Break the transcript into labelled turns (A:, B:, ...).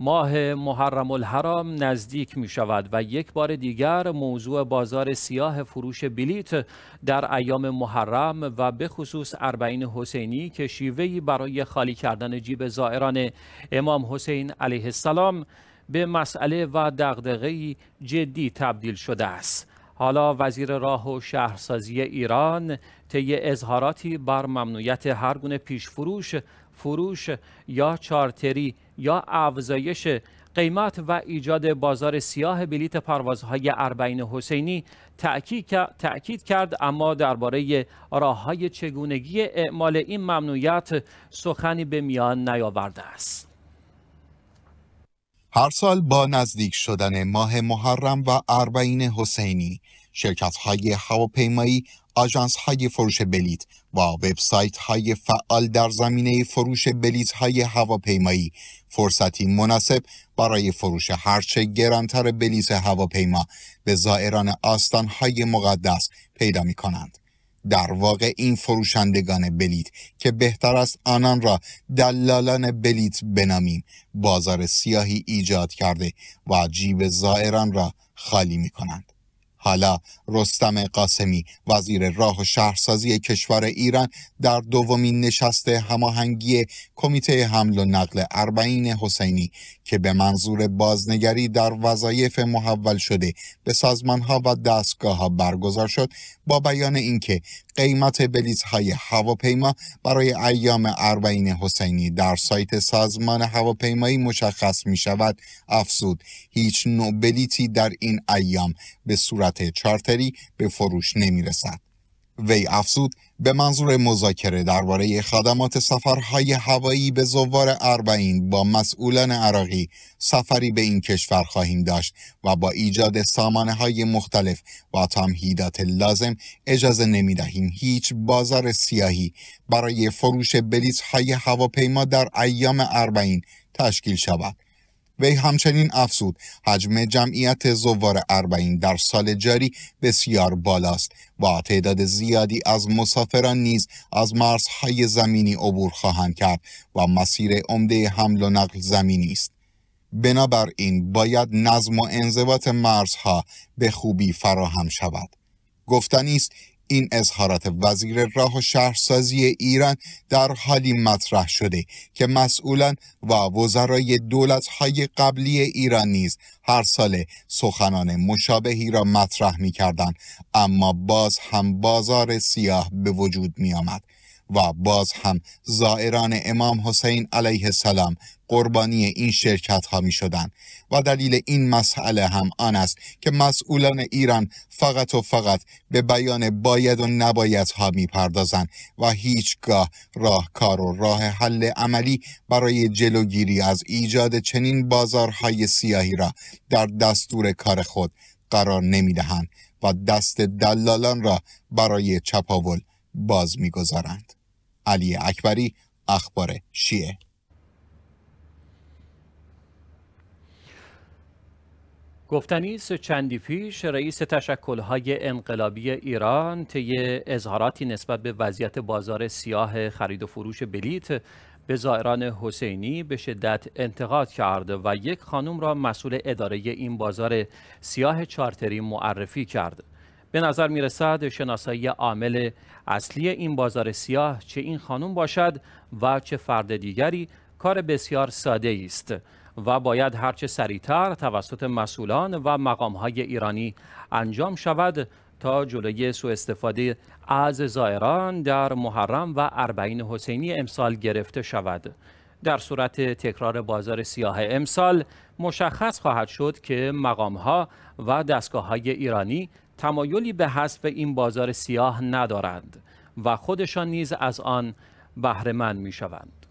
A: ماه محرم الحرام نزدیک می شود و یک بار دیگر موضوع بازار سیاه فروش بلیت در ایام محرم و به خصوص اربعین حسینی که شیوهی برای خالی کردن جیب زائران امام حسین علیه السلام به مسئله و دغدغه‌ای جدی تبدیل شده است. حالا وزیر راه و شهرسازی ایران طی اظهاراتی بر ممنوعیت هر گونه پیشفروش، فروش یا چارتری یا افزایش قیمت و ایجاد بازار سیاه بلیت پروازهای اربعین حسینی تأکید کرد اما درباره راههای چگونگی اعمال این ممنوعیت سخنی به میان نیاورده است.
B: هر سال با نزدیک شدن ماه محرم و اربعین حسینی شرکت های هواپیمایی آژانس های فروش بلیت و وبسایت های فعال در زمینه فروش بلیت های هواپیمایی فرصتی مناسب برای فروش هرچه گرانتر بلیت هواپیما به زائران آستان های مقدس پیدا می کنند. در واقع این فروشندگان بلیت که بهتر است آنان را دلالان بلیت بنامیم بازار سیاهی ایجاد کرده و جیب زائران را خالی می کنند. حالا رستم قاسمی وزیر راه و شهرسازی کشور ایران در دومین نشست هماهنگی کمیته حمل و نقل اربعین حسینی که به منظور بازنگری در وظایف محول شده به سازمانها و دستگاه ها برگزار شد با بیان اینکه قیمت بلیط های هواپیما برای ایام اربعین حسینی در سایت سازمان هواپیمایی مشخص می شود افزود هیچ نوع در این ایام به صورت چارتری به فروش نمی رسد وی افزود به منظور مذاکره درباره خدمات سفرهای هوایی به زوار اربعین با مسئولان عراقی سفری به این کشور خواهیم داشت و با ایجاد سامانه های مختلف و تمهیدات لازم اجازه نمی دهیم هیچ بازار سیاهی برای فروش بلیط های هواپیما در ایام اربعین تشکیل شود. وی همچنین افزود حجم جمعیت زوار اربعین در سال جاری بسیار بالاست و تعداد زیادی از مسافران نیز از مرزهای زمینی عبور خواهند کرد و مسیر عمده حمل و نقل زمینی است بنابراین باید نظم و انضباط مرزها به خوبی فراهم شود گفتنی است این اظهارات وزیر راه و شهرسازی ایران در حالی مطرح شده که مسئولان و وزرای دولت‌های قبلی ایران نیز هر ساله سخنان مشابهی را مطرح می کردن. اما باز هم بازار سیاه به وجود می آمد. و باز هم زائران امام حسین علیه السلام قربانی این شرکت ها می شدن و دلیل این مسئله هم آن است که مسئولان ایران فقط و فقط به بیان باید و نباید ها می پردازن و هیچگاه راهکار و راه حل عملی برای جلوگیری از ایجاد چنین بازارهای سیاهی را در دستور کار خود قرار نمی دهند و دست دلالان را برای چپاول باز می گذارند. علی اکبری اخبار شیعه
A: گفتنی چندی پیش رئیس تشکلهای انقلابی ایران طی اظهاراتی نسبت به وضعیت بازار سیاه خرید و فروش بلیت به زائران حسینی به شدت انتقاد کرد و یک خانم را مسئول اداره این بازار سیاه چارتری معرفی کرد. به نظر می رسد شناسایی عامل اصلی این بازار سیاه چه این خانم باشد و چه فرد دیگری کار بسیار ساده است و باید هرچه سریعتر توسط مسئولان و مقامهای ایرانی انجام شود تا جلوی سوء استفاده از زائران در محرم و اربعین حسینی امسال گرفته شود در صورت تکرار بازار سیاه امسال مشخص خواهد شد که مقامها و دستگاه های ایرانی تمایلی به حذف این بازار سیاه ندارند و خودشان نیز از آن بهرهمند میشوند